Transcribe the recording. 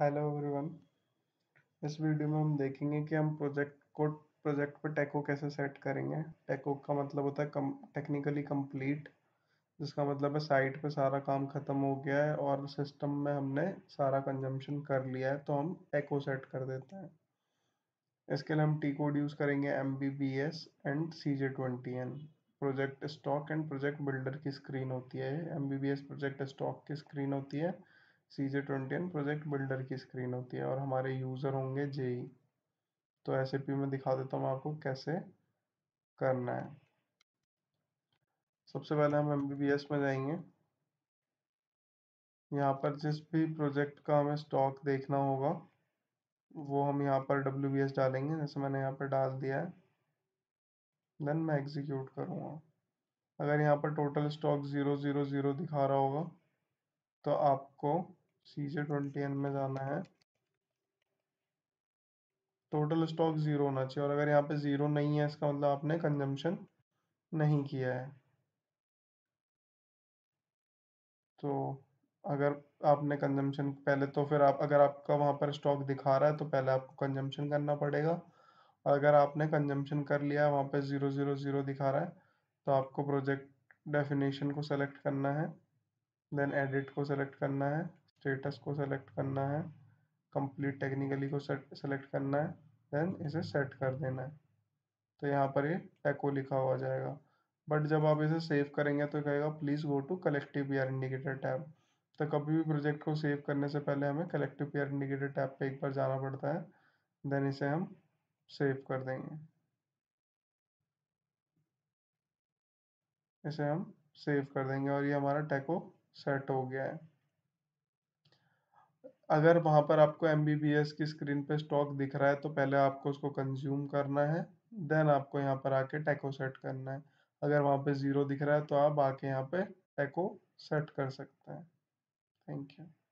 Hello everyone इस video में हम देखेंगे कि हम प्रोजेक्ट को प्रोजेक्ट पर टैको कैसे सेट करेंगे टैको का मतलब होता है कम टेक्निकली कंप्लीट जिसका मतलब है साइट पे सारा काम ख़त्म हो गया है और सिस्टम में हमने सारा कंजम्पशन कर लिया है तो हम टैको सेट कर देते हैं इसके लिए हम टी कोड यूज़ करेंगे M B B S and C J twenty N project stock and project builder की स्क्रीन होती है M B B S project stock की स्क्रीन होती है C J twenty N project builder की screen होती है और हमारे यूज़र होंगे जे ई e. तो एस ए पी में दिखा देता हूँ आपको कैसे करना है सबसे पहले हम एम बी बी एस में जाएंगे यहाँ पर जिस भी प्रोजेक्ट का हमें स्टॉक देखना होगा वो हम यहाँ पर डब्ल्यू बी एस डालेंगे जैसे मैंने यहाँ पर डाल दिया है देन मैं एग्जीक्यूट करूँगा अगर यहाँ पर total stock zero zero zero दिखा रहा होगा तो आपको सी जे ट्वेंटी एन में जाना है टोटल स्टॉक ज़ीरो होना चाहिए और अगर यहाँ पे ज़ीरो नहीं है इसका मतलब आपने कंजम्पशन नहीं किया है तो अगर आपने कंजम्पशन पहले तो फिर आप अगर आपका वहाँ पर स्टॉक दिखा रहा है तो पहले आपको कंजम्पशन करना पड़ेगा अगर आपने कंजम्पशन कर लिया है वहाँ पर ज़ीरो ज़ीरो ज़ीरो दिखा रहा है तो आपको प्रोजेक्ट डेफिनेशन को सेलेक्ट करना है देन एडिट को सेलेक्ट करना है स्टेटस को सेलेक्ट करना है कंप्लीट टेक्निकली को सेलेक्ट करना है देन इसे सेट कर देना है तो यहाँ पर ये टेको लिखा हुआ जाएगा बट जब आप इसे सेव करेंगे तो कहेगा please go to collective P R indicator tab तो कभी भी प्रोजेक्ट को सेव करने से पहले हमें collective P R indicator tab पे एक बार जाना पड़ता है देन इसे हम सेव कर देंगे इसे हम सेव कर देंगे और ये हमारा टैको सेट हो गया है अगर वहाँ पर आपको एमबीबीएस की स्क्रीन पे स्टॉक दिख रहा है तो पहले आपको उसको कंज्यूम करना है देन आपको यहाँ पर आके टैको सेट करना है अगर वहाँ पे ज़ीरो दिख रहा है तो आप आके यहाँ पे टैको सेट कर सकते हैं थैंक यू